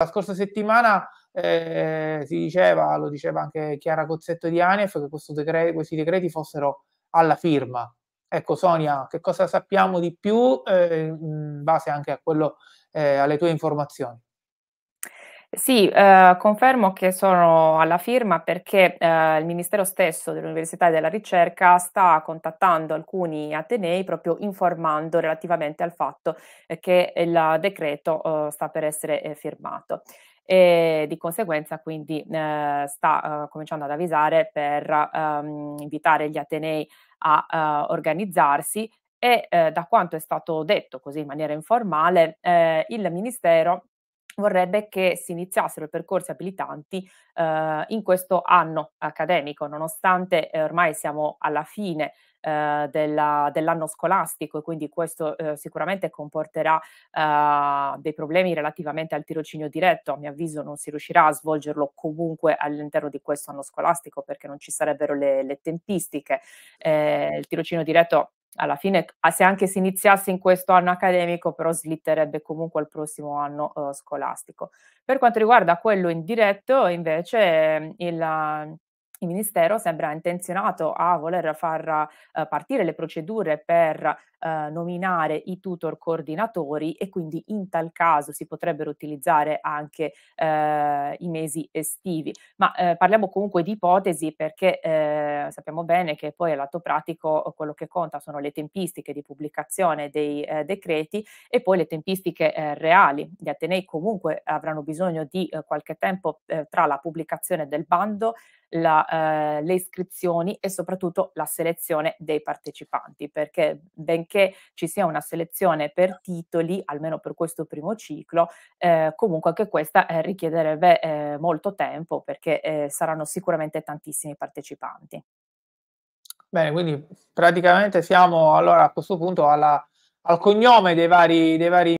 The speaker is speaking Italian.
La scorsa settimana eh, si diceva, lo diceva anche Chiara Cozzetto di Anef, che decreto, questi decreti fossero alla firma. Ecco Sonia, che cosa sappiamo di più eh, in base anche a quello, eh, alle tue informazioni? Sì, eh, confermo che sono alla firma perché eh, il Ministero stesso dell'Università e della Ricerca sta contattando alcuni atenei proprio informando relativamente al fatto eh, che il decreto eh, sta per essere eh, firmato e di conseguenza quindi eh, sta cominciando ad avvisare per ehm, invitare gli atenei a organizzarsi e da quanto è stato detto così in maniera informale il Ministero vorrebbe che si iniziassero i percorsi abilitanti eh, in questo anno accademico, nonostante eh, ormai siamo alla fine eh, della, dell'anno scolastico e quindi questo eh, sicuramente comporterà eh, dei problemi relativamente al tirocinio diretto, a mio avviso non si riuscirà a svolgerlo comunque all'interno di questo anno scolastico perché non ci sarebbero le, le tempistiche. Eh, il tirocinio diretto alla fine, ah, se anche si iniziasse in questo anno accademico, però slitterebbe comunque al prossimo anno eh, scolastico. Per quanto riguarda quello indiretto, invece, ehm, il, il Ministero sembra intenzionato a voler far uh, partire le procedure per uh, nominare i tutor coordinatori e quindi in tal caso si potrebbero utilizzare anche uh, i mesi estivi. Ma parliamo comunque di ipotesi perché sappiamo bene che poi al lato pratico quello che conta sono le tempistiche di pubblicazione dei decreti e poi le tempistiche reali. Gli Atenei comunque avranno bisogno di qualche tempo tra la pubblicazione del bando, la eh, le iscrizioni e soprattutto la selezione dei partecipanti, perché benché ci sia una selezione per titoli, almeno per questo primo ciclo, eh, comunque anche questa eh, richiederebbe eh, molto tempo perché eh, saranno sicuramente tantissimi partecipanti. Bene, quindi praticamente siamo allora a questo punto alla, al cognome dei vari, dei vari